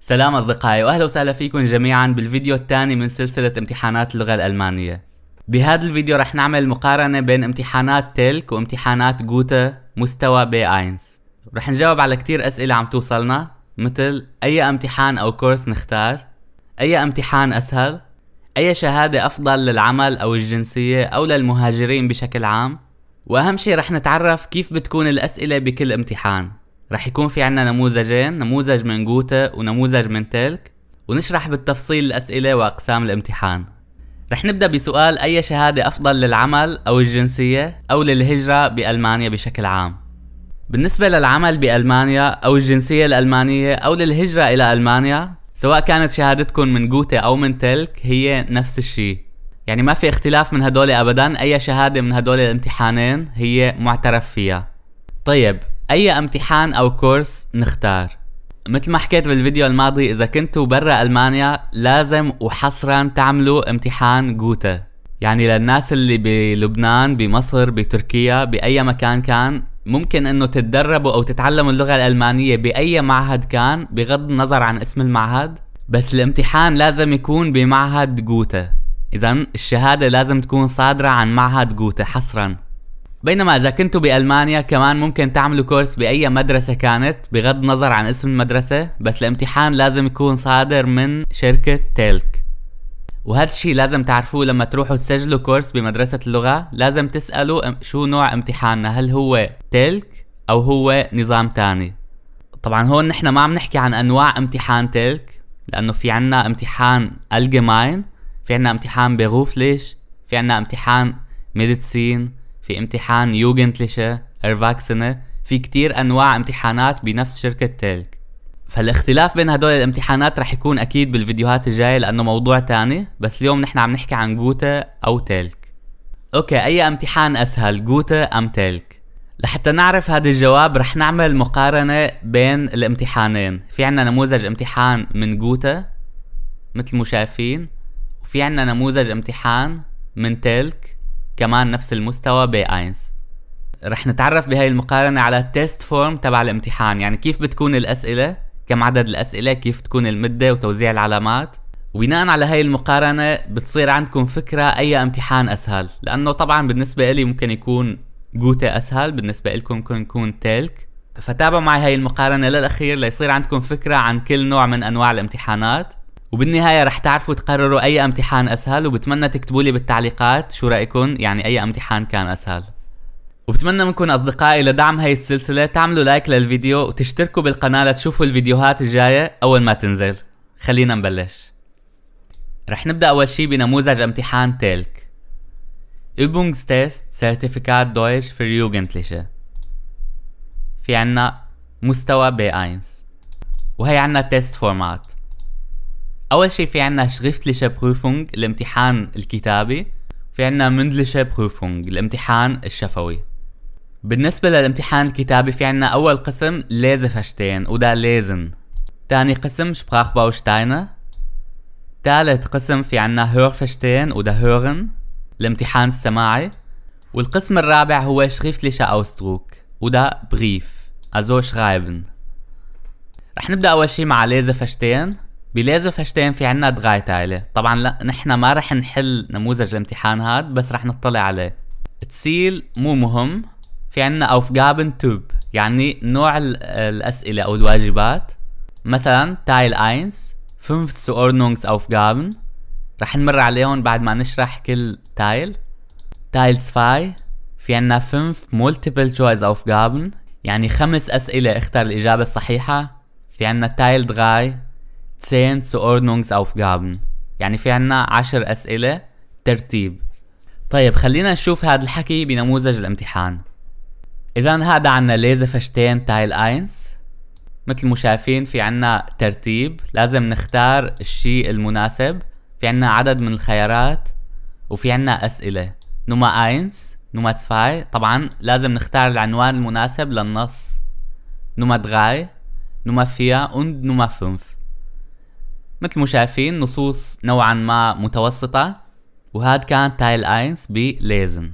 سلام أصدقائي وأهلا وسهلا فيكم جميعا بالفيديو الثاني من سلسلة امتحانات اللغة الألمانية بهذا الفيديو رح نعمل مقارنة بين امتحانات تلك وامتحانات جوتا مستوى بي 1 رح نجاوب على كتير أسئلة عم توصلنا مثل أي امتحان أو كورس نختار أي امتحان أسهل أي شهادة أفضل للعمل أو الجنسية أو للمهاجرين بشكل عام وأهم شي رح نتعرف كيف بتكون الأسئلة بكل امتحان رح يكون في عنا نموذجين نموذج من جوتا ونموذج من تلك ونشرح بالتفصيل الأسئلة وأقسام الامتحان رح نبدأ بسؤال أي شهادة أفضل للعمل أو الجنسية أو للهجرة بألمانيا بشكل عام بالنسبة للعمل بألمانيا أو الجنسية الألمانية أو للهجرة إلى ألمانيا سواء كانت شهادتكم من جوتا أو من تلك هي نفس الشيء يعني ما في اختلاف من هدول أبدا أي شهادة من هدول الامتحانين هي معترف فيها طيب أي امتحان أو كورس نختار مثل ما حكيت بالفيديو الماضي إذا كنتوا برا ألمانيا لازم وحصرا تعملوا امتحان جوتا يعني للناس اللي بلبنان بمصر بتركيا بأي مكان كان ممكن انه تتدربوا او تتعلموا اللغة الألمانية بأي معهد كان بغض النظر عن اسم المعهد بس الامتحان لازم يكون بمعهد جوتا إذا الشهادة لازم تكون صادرة عن معهد جوتا حصرا بينما اذا كنتوا بالمانيا كمان ممكن تعملوا كورس باي مدرسه كانت بغض النظر عن اسم المدرسه بس الامتحان لازم يكون صادر من شركه تيلك وهذا الشيء لازم تعرفوه لما تروحوا تسجلوا كورس بمدرسة اللغة لازم تسألوا شو نوع امتحاننا هل هو تلك أو هو نظام تاني طبعا هون نحن ما عم نحكي عن أنواع امتحان تلك لأنه في عنا امتحان الجماين في عنا امتحان بيغوفليش في عنا امتحان ميديتسين في امتحان يوغنتليشه ارفاكسنه في كتير انواع امتحانات بنفس شركة تلك فالاختلاف بين هدول الامتحانات رح يكون اكيد بالفيديوهات الجاية لانه موضوع تاني بس اليوم نحن عم نحكي عن جوتا او تلك اوكي اي امتحان اسهل جوتا ام تلك لحتى نعرف هذا الجواب رح نعمل مقارنة بين الامتحانين في عنا نموذج امتحان من جوتا مثل ما شايفين وفي عنا نموذج امتحان من تلك كمان نفس المستوى اينس رح نتعرف بهاي المقارنة على التيست فورم تبع الامتحان يعني كيف بتكون الأسئلة كم عدد الأسئلة كيف تكون المدة وتوزيع العلامات وبناء على هاي المقارنة بتصير عندكم فكرة أي امتحان أسهل لأنه طبعا بالنسبة إلي ممكن يكون جوتا أسهل بالنسبة لكم ممكن يكون تلك فتابعوا معي هاي المقارنة للأخير ليصير عندكم فكرة عن كل نوع من أنواع الامتحانات وبالنهاية رح تعرفوا تقرروا أي امتحان أسهل وبتمنى تكتبوا لي بالتعليقات شو رأيكم يعني أي امتحان كان أسهل وبتمنى منكم أصدقائي لدعم هاي السلسلة تعملوا لايك للفيديو وتشتركوا بالقناة لتشوفوا الفيديوهات الجاية أول ما تنزل خلينا نبلش رح نبدأ أول شي بنموذج امتحان تيلك Übungstest Zertifikat Deutsch für Jugendliche في عنا مستوى B1 وهي عنا تيست فورمات اول شيء في عنا شرفتliche بروفونج الامتحان الكتابي في عنا mündliche بروفونج الامتحان الشفوي بالنسبة للامتحان الكتابي في عنا أول قسم لازم فشتين ودا ليزن تاني قسم شبراخ باوشتاينة تالت قسم في عنا هور فشتين ودا هورن الامتحان السماعي والقسم الرابع هو schriftlicher اوستروك ودا بريف أزو شرايبن رح نبدأ أول شيء مع لازة فشتين بلازف هاشتين في عنا دغايت عائلة طبعا لا نحن ما رح نحل نموذج الامتحان هاد بس رح نطلع عليه تسيل مو مهم في عنا أوفجابن توب يعني نوع الأسئلة أو الواجبات مثلا تايل اينز فنفت اوف أوفجابن رح نمر عليهم بعد ما نشرح كل تايل تايل سفاي في عنا فنف مولتيبل تشويز أوفجابن يعني خمس أسئلة اختار الإجابة الصحيحة في عنا تايل دغاي 10 zu Ordnungsaufgaben يعني في عنا 10 أسئلة ترتيب طيب خلينا نشوف هذا الحكي بنموذج الامتحان إذا هذا عنا ليزا فشتين تايل أينس مثل ما شايفين في عنا ترتيب لازم نختار الشيء المناسب في عنا عدد من الخيارات وفي عنا أسئلة نوما أينس نوما تسفاي طبعا لازم نختار العنوان المناسب للنص نوما دغاي نوما فيا und نوما فünf مثل ما شايفين نصوص نوعا ما متوسطة وهذا كان تايل اينس بليزن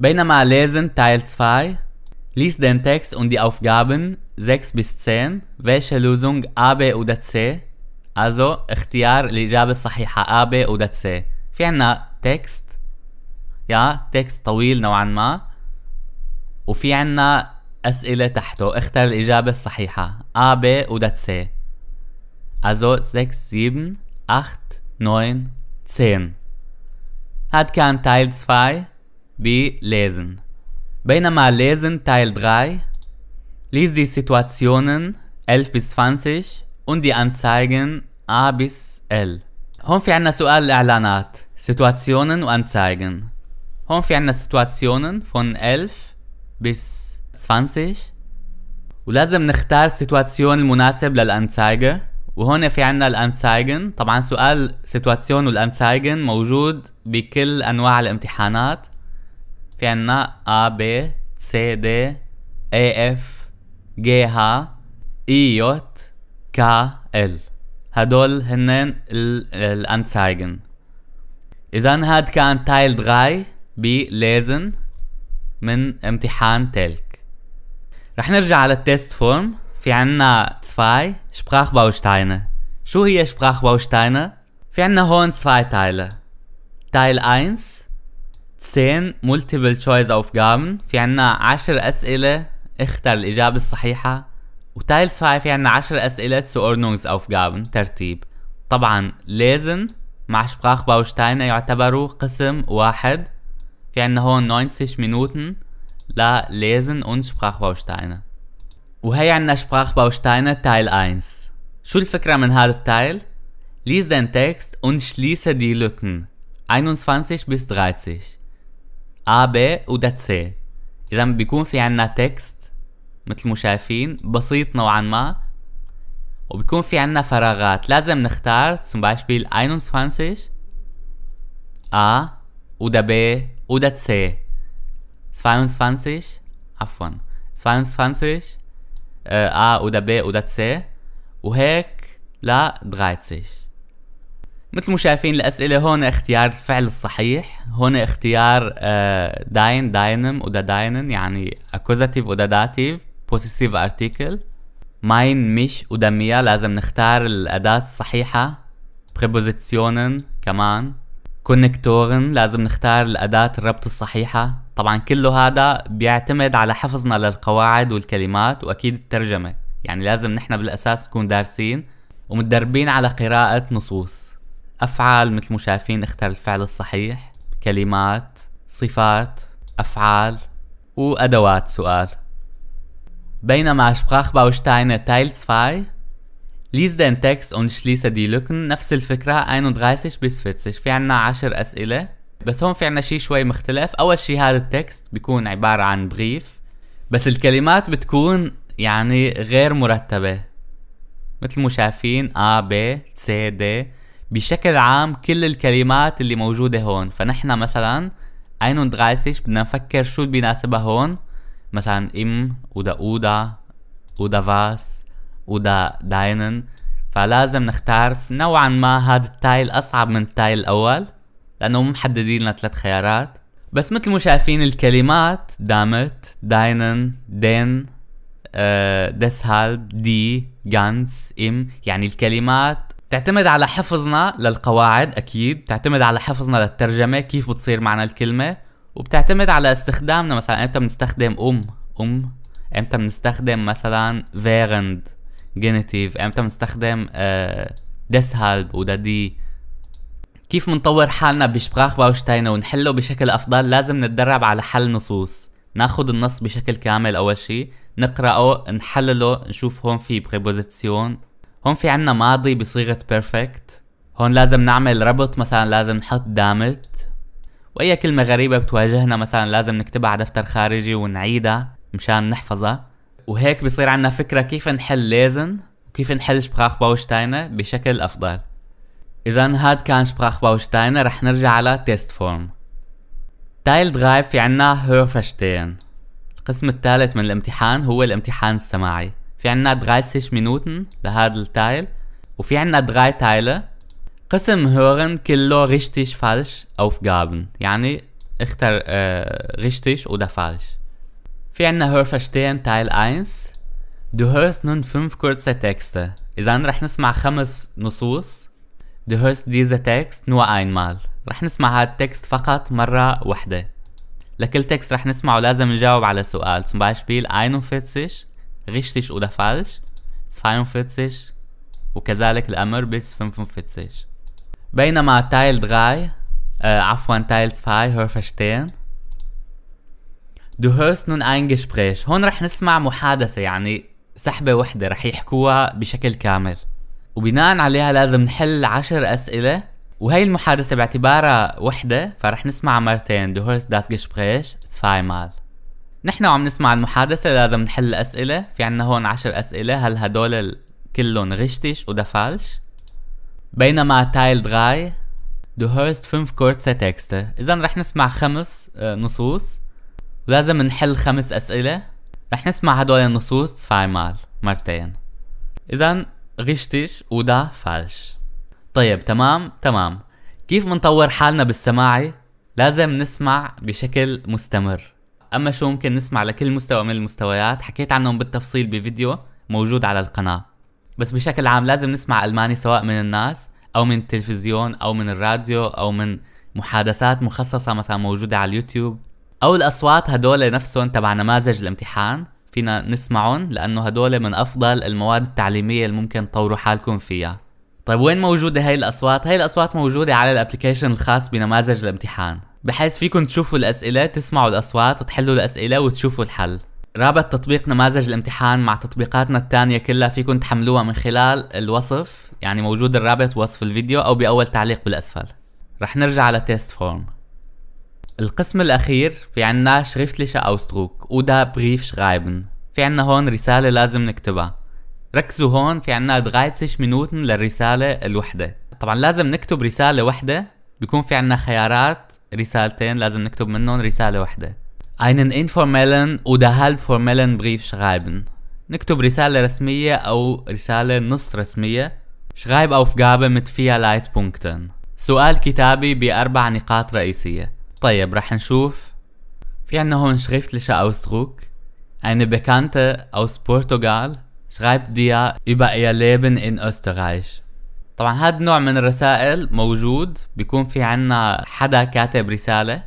بينما ليزن تايل تفاي ليس دين تكس اون دي اوف جابن زكس بستين ويشه لوزونج ابي وداتسي ازو اختيار الاجابة الصحيحة ابي وداتسي في عنا تكست يا تكست طويل نوعا ما وفي عنا اسئلة تحته اختر الاجابة الصحيحة ابي وداتسي Also 6, 7, 8, 9, 10 هاد كان Teil 2 lesen. بينما lesen Teil 3 lies die Situationen 11 bis 20 und die Anzeigen A bis L هون في عنا سؤال الإعلانات Situationen und Anzeigen هون في عنا Situationen von 11 bis 20 ولازم نختار Situation المناسب للأنزايجة وهون في عنا الانتسايجن طبعا سؤال سيتواتسيون والانتسايجن موجود بكل انواع الامتحانات في عنا A B C D A e, F G H E J K L هدول هنن الانتسايجن اذا هاد كان تايل دغاي بلازن من امتحان تلك رح نرجع على التيست فورم في عنا zwei Sprachbausteine. شو هي Sprachbausteine؟ في عنا هون zwei Teile. Teil 1 10 Multiple Choice Aufgaben. في عنا 10 أسئلة اختر الإجابة الصحيحة. وتايل 2 في عنا 10 أسئلة zu Ordnungsaufgaben ترتيب. طبعا لازم مع Sprachbausteine يعتبروا قسم واحد. في عنا هون 90 Minuten لا لازم und Sprachbausteine. وهي عنا Sprachbausteine Teil 1. شو الفكرة من هذا التايل؟ Lies den Text und schließe die Lücken 21 bis 30 A, B ودا C إذا بيكون في عنا تكست مثل ما شايفين بسيط نوعا ما وبيكون في عنا فراغات لازم نختار zum Beispiel 21 A ودا B ودا C 22 عفوا 22 A oder B oder C وهيك ل 30 مثل ما شايفين الأسئلة هون اختيار الفعل الصحيح هون اختيار داين داينم ودا داينن يعني اكوزاتيف ودا داتيف possessive article ماين مش ودا ميا لازم نختار الأداة الصحيحة prepositionen كمان كونكتورن لازم نختار الأداة الربط الصحيحة طبعا كله هذا بيعتمد على حفظنا للقواعد والكلمات واكيد الترجمه يعني لازم نحن بالاساس نكون دارسين ومتدربين على قراءه نصوص افعال مثل ما شايفين اختار الفعل الصحيح كلمات صفات افعال وادوات سؤال بينما Sprachbausteine Teil 2 Lies den تكست اون schließe دي لكن نفس الفكرة 31 bis 40 في عنا 10 أسئلة بس هون في عنا شيء شوي مختلف اول شيء هذا التكست بيكون عبارة عن بريف بس الكلمات بتكون يعني غير مرتبة مثل ما شايفين A B C D بشكل عام كل الكلمات اللي موجودة هون فنحن مثلا اينون دغايسش بدنا نفكر شو اللي بيناسبها هون مثلا ام ودا اودا ودا فاس ودا داينن فلازم نختار نوعا ما هذا التايل اصعب من التايل الاول لانه محددين لنا ثلاث خيارات بس مثل ما شايفين الكلمات دامت داينن دين آه دسهالب دي جانس ام يعني الكلمات تعتمد على حفظنا للقواعد اكيد بتعتمد على حفظنا للترجمه كيف بتصير معنا الكلمه وبتعتمد على استخدامنا مثلا امتى بنستخدم ام ام امتى بنستخدم مثلا فيرند جينيتيف امتى بنستخدم آه دسهالب ودا دي كيف منطور حالنا بشبراخ باوشتاينة ونحله بشكل أفضل لازم نتدرب على حل نصوص ناخد النص بشكل كامل أول شي نقرأه نحلله نشوف هون في بريبوزيسيون هون في عنا ماضي بصيغة بيرفكت هون لازم نعمل ربط مثلا لازم نحط دامت وأي كلمة غريبة بتواجهنا مثلا لازم نكتبها على دفتر خارجي ونعيدها مشان نحفظها وهيك بصير عنا فكرة كيف نحل لازم وكيف نحل شبراخ باوشتاينة بشكل أفضل إذا هاد كان باوشتاين رح نرجع على تيست فورم تايل درايف في عنا هورفشتين القسم الثالث من الامتحان هو الامتحان السماعي في عنا درايتسيش مينوتن لهاد التايل وفي عنا دراي تايلة قسم هورن كله ريشتيش فالش أو فقابن يعني اختر اه ريشتيش ودا فالش في عنا هورفشتين تايل اينس Du hörst nun fünf kurze Texte. إذا رح نسمع خمس نصوص Du hörst dees text nur einmal. رح نسمع هاد التكست فقط مرة واحدة. لكل تكست رح نسمعه لازم نجاوب على سؤال zum Beispiel 41 richtig oder falsch 42 وكذلك الأمر بس 45 بينما تايل 3 uh, آه، عفوا تايل 2 هور verstehen Du hörst nun ein Gespräch هون رح نسمع محادثة يعني سحبة وحدة رح يحكوها بشكل كامل وبناء عليها لازم نحل عشر أسئلة وهي المحادثة باعتبارها وحدة فرح نسمع مرتين دو هورست داس جشبريش مال نحن وعم نسمع المحادثة لازم نحل أسئلة في عنا هون عشر أسئلة هل هدول كلهم غشتش ودفالش فالش بينما تايل دغاي دو هورست فنف كورتسة تكستة إذا رح نسمع خمس آه، نصوص ولازم نحل خمس أسئلة رح نسمع هدول النصوص مال مرتين إذا غشتش ودا فالش طيب تمام تمام كيف منطور حالنا بالسماعي؟ لازم نسمع بشكل مستمر أما شو ممكن نسمع لكل مستوى من المستويات حكيت عنهم بالتفصيل بفيديو موجود على القناة بس بشكل عام لازم نسمع ألماني سواء من الناس أو من التلفزيون أو من الراديو أو من محادثات مخصصة مثلا موجودة على اليوتيوب أو الأصوات هدول نفسهم تبع نماذج الامتحان فينا نسمعهم لأنه هدول من أفضل المواد التعليمية اللي ممكن تطوروا حالكم فيها طيب وين موجودة هاي الأصوات؟ هاي الأصوات موجودة على الابلكيشن الخاص بنماذج الامتحان بحيث فيكم تشوفوا الأسئلة تسمعوا الأصوات تحلوا الأسئلة وتشوفوا الحل رابط تطبيق نماذج الامتحان مع تطبيقاتنا الثانية كلها فيكم تحملوها من خلال الوصف يعني موجود الرابط وصف الفيديو أو بأول تعليق بالأسفل رح نرجع على تيست فورم القسم الأخير في عنا أوستروك ودا بريف شرايبن في عنا هون رسالة لازم نكتبها ركزوا هون في عنا 30 منوتن للرسالة الوحدة طبعا لازم نكتب رسالة وحدة بيكون في عنا خيارات رسالتين لازم نكتب منهم رسالة وحدة einen informellen oder halbformellen Brief schreiben نكتب رسالة رسمية أو رسالة نص رسمية شغايب أوفقابة mit vier Leitpunkten سؤال كتابي بأربع نقاط رئيسية طيب راح نشوف في عنا هون شريفت لشا Ausdruck eine بكانتة أوس بورتوغال شرايب ديا über إيا ليبن إن أوسترايش طبعا هذا نوع من الرسائل موجود بيكون في عنا حدا كاتب رسالة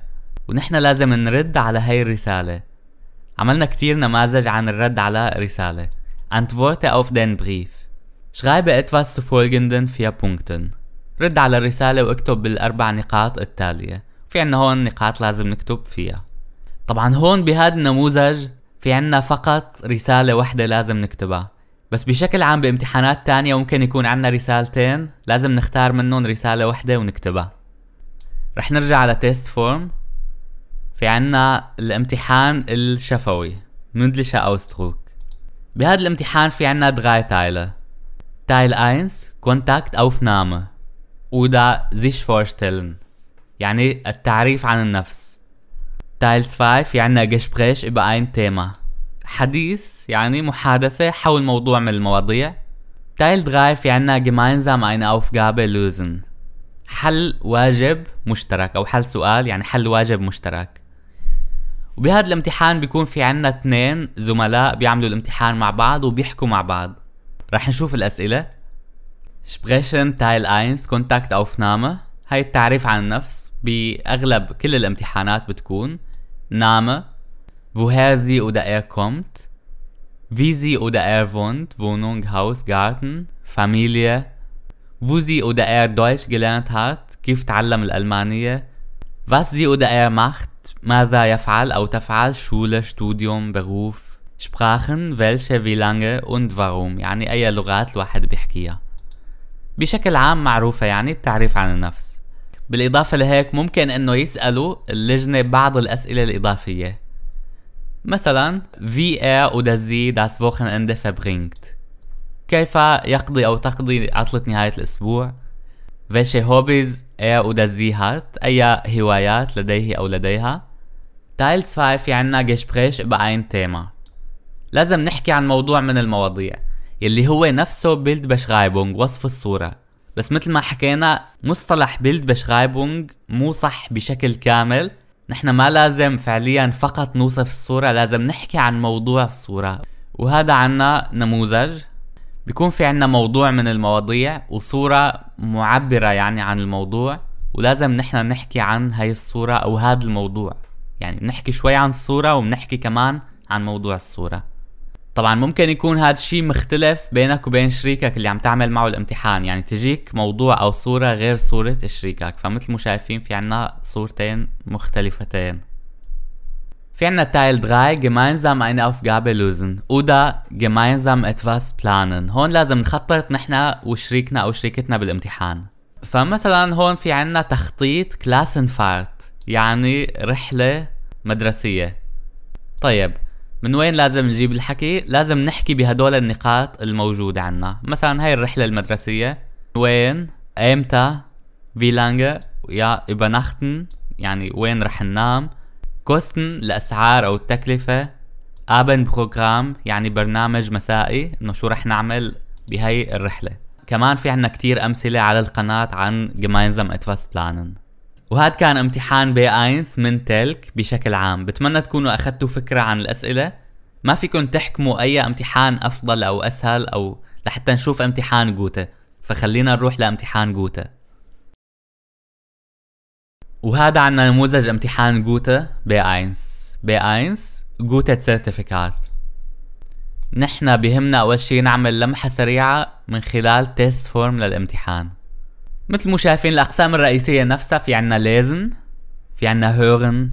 ونحن لازم نرد على هاي الرسالة عملنا كتير نماذج عن الرد على رسالة Antworte أوف دين بريف شرايب etwas zu فيا بونكتن رد على الرسالة واكتب بالأربع نقاط التالية في عنا هون نقاط لازم نكتب فيها طبعا هون بهذا النموذج في عنا فقط رسالة واحدة لازم نكتبها بس بشكل عام بامتحانات تانية ممكن يكون عنا رسالتين لازم نختار منهم رسالة واحدة ونكتبها رح نرجع على تيست فورم في عنا الامتحان الشفوي mündliche أوستروك بهذا الامتحان في عنا تايل اينس كونتاكت 1 نامه ودا زيش فورشتلن يعني التعريف عن النفس تايل 2 يعني Gespräch über ein Thema حديث يعني محادثة حول موضوع من المواضيع تايل 3 يعني gemeinsam eine Aufgabe lösen حل واجب مشترك أو حل سؤال يعني حل واجب مشترك وبهذا الامتحان بيكون في عنا اثنين زملاء بيعملوا الامتحان مع بعض وبيحكوا مع بعض رح نشوف الأسئلة Sprechen Teil 1 Kontaktaufnahme هاي التعريف عن النفس باغلب كل الامتحانات بتكون woher sie oder er kommt wie sie oder er wohnt Wohnung Haus Garten Familie wo sie oder er Deutsch gelernt hat كيف تعلم الألمانية was sie oder er macht ماذا يفعل أو تفعل Schule Studium Beruf Sprachen welche wie lange und warum يعني أي لغات الواحد بيحكيها بشكل عام معروفة يعني التعريف عن النفس بالإضافة لهيك ممكن أنه يسألوا اللجنة بعض الأسئلة الإضافية مثلا في اي او دازي داس فوخن اند verbringt كيف يقضي أو تقضي عطلة نهاية الأسبوع فيشي هوبيز اي او دازي هات أي هوايات لديه أو لديها تايل 2 في عنا Gespräch über تيما لازم نحكي عن موضوع من المواضيع يلي هو نفسه Bildbeschreibung وصف الصورة بس مثل ما حكينا مصطلح بيلد بشغايبونج مو صح بشكل كامل نحن ما لازم فعليا فقط نوصف الصورة لازم نحكي عن موضوع الصورة وهذا عنا نموذج بيكون في عنا موضوع من المواضيع وصورة معبرة يعني عن الموضوع ولازم نحن نحكي عن هاي الصورة أو هذا الموضوع يعني نحكي شوي عن الصورة وبنحكي كمان عن موضوع الصورة طبعا ممكن يكون هذا الشيء مختلف بينك وبين شريكك اللي عم تعمل معه الامتحان يعني تجيك موضوع او صورة غير صورة شريكك فمثل ما شايفين في عنا صورتين مختلفتين في عنا تايل دراي gemeinsam eine Aufgabe lösen oder gemeinsam etwas planen هون لازم نخطط نحن وشريكنا او شريكتنا بالامتحان فمثلا هون في عنا تخطيط كلاسن فارت يعني رحلة مدرسية طيب من وين لازم نجيب الحكي؟ لازم نحكي بهدول النقاط الموجودة عنا مثلا هاي الرحلة المدرسية وين؟ ايمتى؟ في لانجا؟ يا ابنختن يعني وين رح ننام؟ كوستن الأسعار أو التكلفة أبن بروجرام يعني برنامج مسائي إنه شو رح نعمل بهاي الرحلة كمان في عنا كتير أمثلة على القناة عن جمائنزم اتفاس بلانن وهذا كان امتحان بي اينس من تلك بشكل عام بتمنى تكونوا أخذتوا فكرة عن الأسئلة ما فيكم تحكموا أي امتحان أفضل أو أسهل أو لحتى نشوف امتحان جوتا فخلينا نروح لامتحان جوتا وهذا عنا نموذج امتحان جوتا بي اينس بي اينس جوتا سيرتيفيكات نحن بهمنا أول شي نعمل لمحة سريعة من خلال تيست فورم للامتحان مثل ما شايفين الأقسام الرئيسية نفسها في عنا ليزن في عنا هورن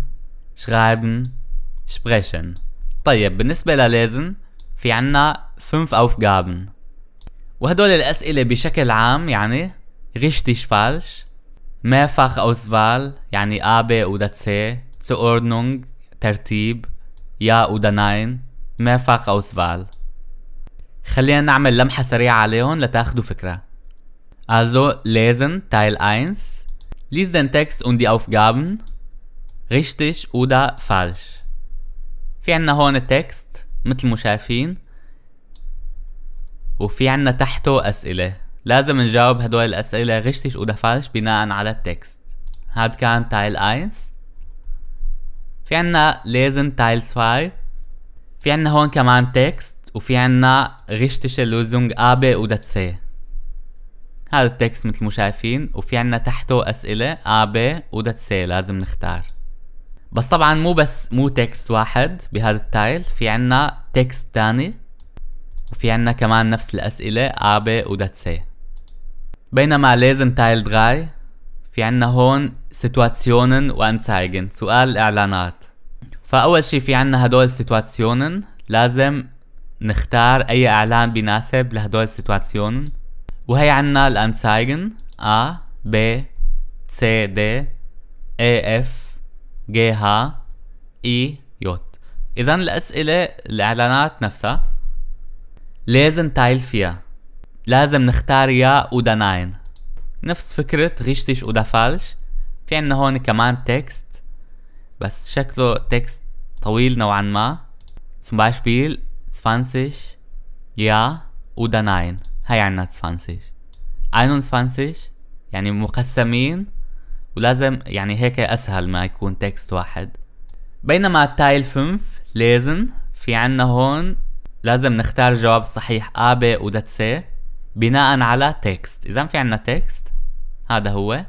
شرايبن شبريشن طيب بالنسبة لليزن في عنا فنف أوفغابن وهدول الأسئلة بشكل عام يعني فالش falsch فاخ اوسفال يعني A, B oder C zur ترتيب يا ناين nein فاخ Auswahl خلينا نعمل لمحة سريعة عليهم لتاخدوا فكرة Also lesen Teil 1. Lies den Text und die Aufgaben richtig oder falsch. في عنا هون تكست مثل ما شايفين وفي عنا تحته أسئلة لازم نجاوب هدول الأسئلة غشتش ولا فالش بناء على التكست هاد كان تايل 1 في عنا لازم تايل 2 في عنا هون كمان تكست وفي عنا غشتش اللوزونج أبي ودتسي هذا التكست مثل ما شايفين وفي عنا تحته اسئله و ب وذاتس لازم نختار بس طبعا مو بس مو تكست واحد بهذا التايل في عنا تكست تاني وفي عنا كمان نفس الاسئله و ب وذاتس بينما لازم تايل دغاي في عنا هون سيتواتسيونن وانتايجن سؤال اعلانات فاول شي في عنا هدول سيتواتسيونن لازم نختار اي اعلان بناسب لهدول السيتواتسيونن وهي عنا الأنزايجن A B C D A e, F G H E J إذا الأسئلة الإعلانات نفسها لازم تايل فيها لازم نختار يا ودا ناين نفس فكرة غشتش ودا فالش في عنا هون كمان تكست بس شكله تكست طويل نوعا ما zum Beispiel 20 Ja oder Nein هاي عنا 20 21 يعني مقسمين ولازم يعني هيك اسهل ما يكون تكست واحد بينما التايل فنف لازم في عنا هون لازم نختار جواب صحيح A B و C بناء على تكست اذا في عنا تكست هذا هو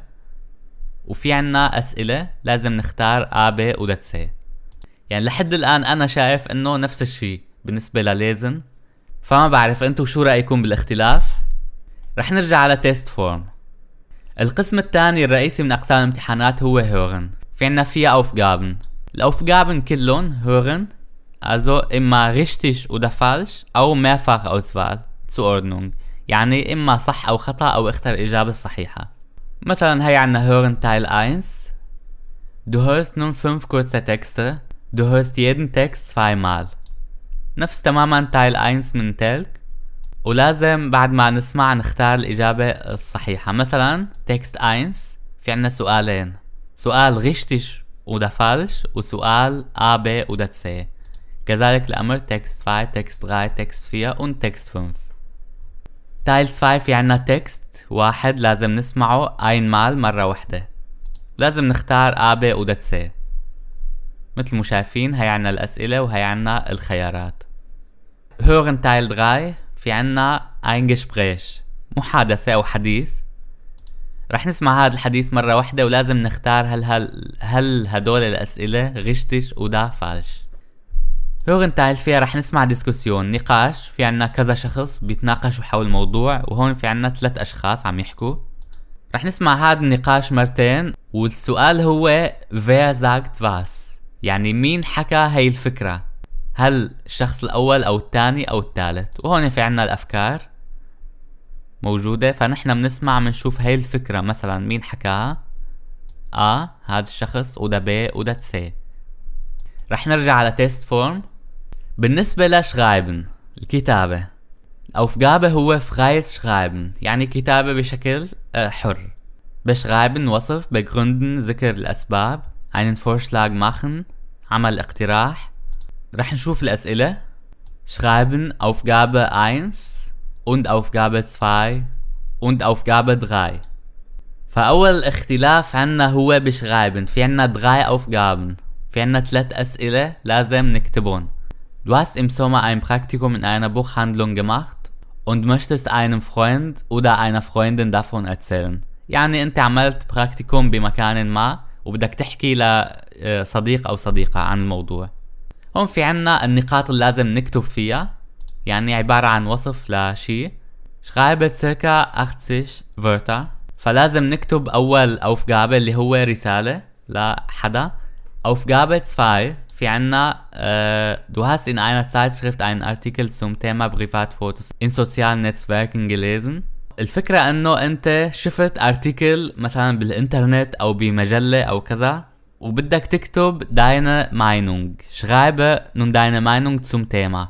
وفي عنا اسئلة لازم نختار A B و C يعني لحد الان انا شايف انه نفس الشيء بالنسبة للازم فما بعرف انتو شو رأيكم بالاختلاف رح نرجع على تيست فورم القسم الثاني الرئيسي من أقسام الامتحانات هو هورن في عنا فيها أوفجابن الأوفجابن كلهم هورن اما غشتش richtig او falsch أو سفال تسو Zuordnung يعني إما صح أو خطأ أو اختر الإجابة الصحيحة مثلا هي عنا هورن تايل دو هورست نون فنف fünf kurze دو هورست يدن تكس فاي مال نفس تماما تايل اينس من تلك ولازم بعد ما نسمع نختار الإجابة الصحيحة مثلا تكست اينس في عنا سؤالين سؤال غشتش ودفالش فالش وسؤال A B وده C كذلك الأمر تكست 5 تكست غاي تكست فيا و تكست 5 تايلز 5 في عنا تكست واحد لازم نسمعه مال مرة واحدة لازم نختار A B وده C مثل ما شايفين هي عنا الأسئلة وهي عنا الخيارات هورن تايل 3 في عنا ein Gespräch محادثة أو حديث رح نسمع هذا الحديث مرة واحدة ولازم نختار هل هل هل هدول الأسئلة غشتش ودا فالش هورن تايل فيها رح نسمع ديسكوسيون نقاش في عنا كذا شخص بيتناقشوا حول موضوع وهون في عنا ثلاث أشخاص عم يحكوا رح نسمع هذا النقاش مرتين والسؤال هو فيا زاكت فاس يعني مين حكى هاي الفكرة هل الشخص الأول أو الثاني أو الثالث وهون في عنا الأفكار موجودة فنحن بنسمع بنشوف هاي الفكرة مثلا مين حكاها أ هذا الشخص ودا ب ودا سي رح نرجع على تيست فورم بالنسبة لشغايبن الكتابة الأوفقابة هو فغايس شغايبن يعني كتابة بشكل آه، حر بشغايبن وصف بجرندن ذكر الأسباب einen Vorschlag machen. عمل اقتراح. راح نشوف الأسئلة. Schreiben Aufgabe 1 und Aufgabe 2 und Aufgabe 3. فأول اختلاف عنا هو بشغايبن في عنا دراي أوفجابن في عنا تلات أسئلة لازم نكتبون Du hast im Sommer ein Praktikum in einer Buchhandlung gemacht und möchtest einem Freund oder einer Freundin davon erzählen. يعني أنت عملت براكتيكوم بمكان ما وبدك تحكي لصديق أو صديقة عن الموضوع هون في عنا النقاط اللي لازم نكتب فيها يعني عبارة عن وصف لشي شغابة سيركا أختش فيرتا فلازم نكتب أول أوفجابة اللي هو رسالة لحدا Aufgabe سفاي في عنا آه، دو äh, ان اينا in شريفت اين ارتيكل Artikel تيما بريفات فوتوس ان سوسيال Netzwerken جليزن الفكرة انه انت شفت ارتيكل مثلا بالانترنت او بمجلة او كذا وبدك تكتب داينا ماينونج شغايبة نون داينا ماينونج تسوم تيما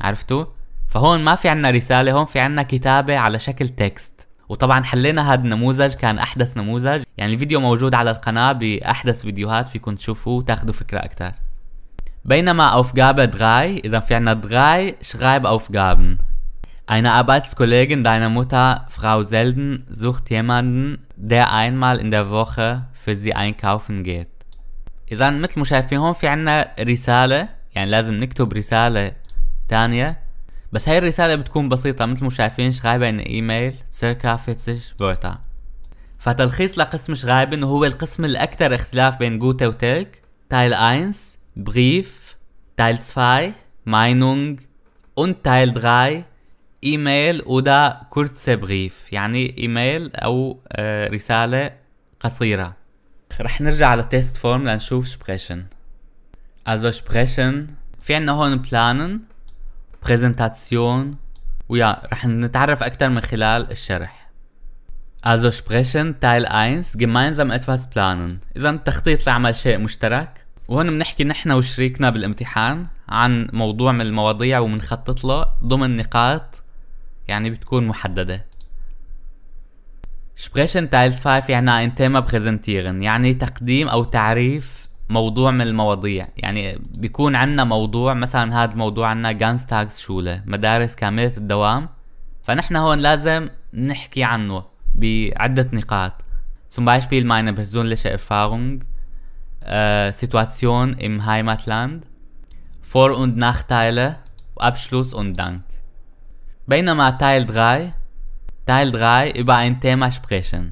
عرفتوا؟ فهون ما في عنا رسالة هون في عنا كتابة على شكل تكست وطبعا حلينا هذا النموذج كان احدث نموذج يعني الفيديو موجود على القناة باحدث فيديوهات فيكم تشوفوه وتاخدوا فكرة اكتر بينما اوفجابة دغاي اذا في عنا دغاي شغايب اوفقابن Eine Arbeitskollegin deiner Mutter, Frau Selden, sucht jemanden, der einmal in der Woche für sie einkaufen geht. إذا مثل ما شايفين هون في عنا رسالة يعني لازم نكتب رسالة تانية بس هاي الرسالة بتكون بسيطة مثل ما شايفين شغايبة إن إيميل سيركا فيتسش فورتا فتلخيص لقسم شغايبن هو القسم الأكثر اختلاف بين جوتا وتيرك تايل 1 بريف تايل 2 ماينونج und Teil 3 ايميل ودا كورت بريف يعني ايميل او آه، رسالة قصيرة رح نرجع على تيست فورم لنشوف شبريشن Also sprechen في عنا هون بلانن برزنتاسيون ويا رح نتعرف أكثر من خلال الشرح Also sprechen Teil 1 gemeinsam etwas planen إذا التخطيط لعمل شيء مشترك وهون بنحكي نحن وشريكنا بالامتحان عن موضوع من المواضيع وبنخطط له ضمن نقاط يعني بتكون محددة Sprechen Teil 2 يعني ein Thema präsentieren يعني تقديم أو تعريف موضوع من المواضيع يعني بيكون عنا موضوع مثلا هذا الموضوع عنا جانس تاكس شولة مدارس كاملة الدوام فنحن هون لازم نحكي عنه بعدة نقاط Zum Beispiel meine persönliche Erfahrung, äh, Situation im Heimatland, Vor- und Nachteile, Abschluss und Dank. بينما تايل 3 تايل 3 يبقى ان تيما سبريشن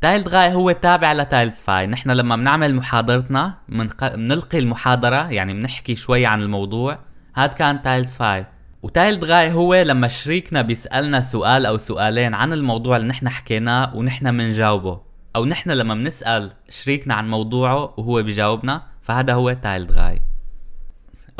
تايل 3 هو تابع لتايل سفاي نحن لما بنعمل محاضرتنا بنلقي المحاضرة يعني بنحكي شوي عن الموضوع هاد كان تايل سفاي وتايل 3 هو لما شريكنا بيسألنا سؤال أو سؤالين عن الموضوع اللي نحن حكيناه ونحن بنجاوبه أو نحن لما بنسأل شريكنا عن موضوعه وهو بيجاوبنا فهذا هو تايل 3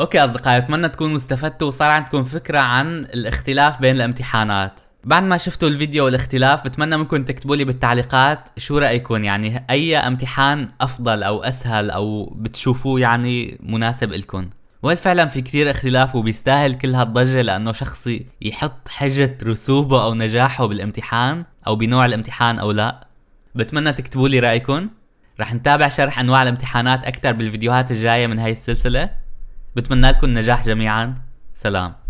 اوكي اصدقائي اتمنى تكونوا استفدتوا وصار عندكم فكره عن الاختلاف بين الامتحانات بعد ما شفتوا الفيديو والاختلاف بتمنى منكم تكتبوا لي بالتعليقات شو رايكم يعني اي امتحان افضل او اسهل او بتشوفوه يعني مناسب لكم وهل فعلا في كثير اختلاف وبيستاهل كل هالضجة لأنه شخصي يحط حجة رسوبه أو نجاحه بالامتحان أو بنوع الامتحان أو لا بتمنى تكتبوا لي رأيكم رح نتابع شرح أنواع الامتحانات أكثر بالفيديوهات الجاية من هاي السلسلة بتمنى لكم النجاح جميعا سلام